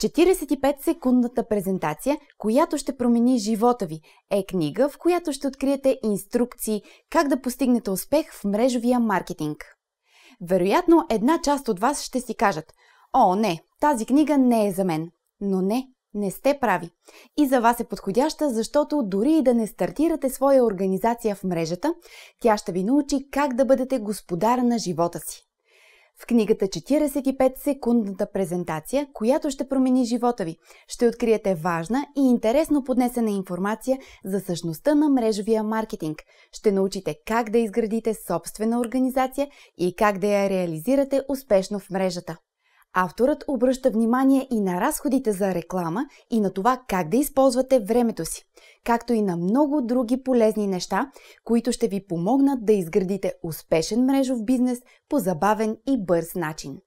45-секундната презентация, която ще промени живота ви, е книга, в която ще откриете инструкции как да постигнете успех в мрежовия маркетинг. Вероятно, една част от вас ще си кажат «О, не, тази книга не е за мен». Но не, не сте прави. И за вас е подходяща, защото дори и да не стартирате своя организация в мрежата, тя ще ви научи как да бъдете господара на живота си в книгата 45-секундната презентация, която ще промени живота ви. Ще откриете важна и интересно поднесена информация за същността на мрежовия маркетинг. Ще научите как да изградите собствена организация и как да я реализирате успешно в мрежата. Авторът обръща внимание и на разходите за реклама и на това как да използвате времето си, както и на много други полезни неща, които ще ви помогнат да изградите успешен мрежов бизнес по забавен и бърз начин.